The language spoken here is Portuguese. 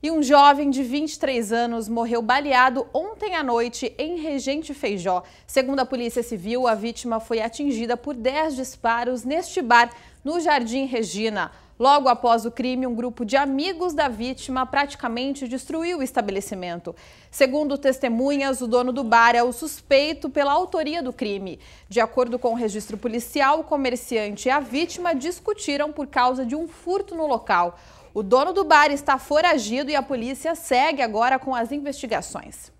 E um jovem de 23 anos morreu baleado ontem à noite em Regente Feijó. Segundo a Polícia Civil, a vítima foi atingida por 10 disparos neste bar no Jardim Regina. Logo após o crime, um grupo de amigos da vítima praticamente destruiu o estabelecimento. Segundo testemunhas, o dono do bar é o suspeito pela autoria do crime. De acordo com o registro policial, o comerciante e a vítima discutiram por causa de um furto no local. O dono do bar está foragido e a polícia segue agora com as investigações.